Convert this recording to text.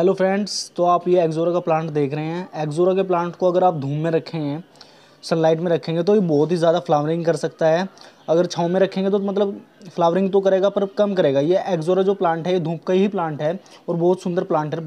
hello friends तो आप ये एक्जोरा का प्लांट देख रहे हैं एक्जोरा के प्लांट को अगर आप धूम में रखेंगे सनलाइट में रखेंगे तो ये बहुत ही ज़्यादा फ्लावरिंग कर सकता है अगर छाँव में रखेंगे तो मतलब फ्लावरिंग तो करेगा पर कम करेगा ये एक्जोरा जो प्लांट है ये धूप का ही प्लांट है और बहुत सुंदर प्लांट है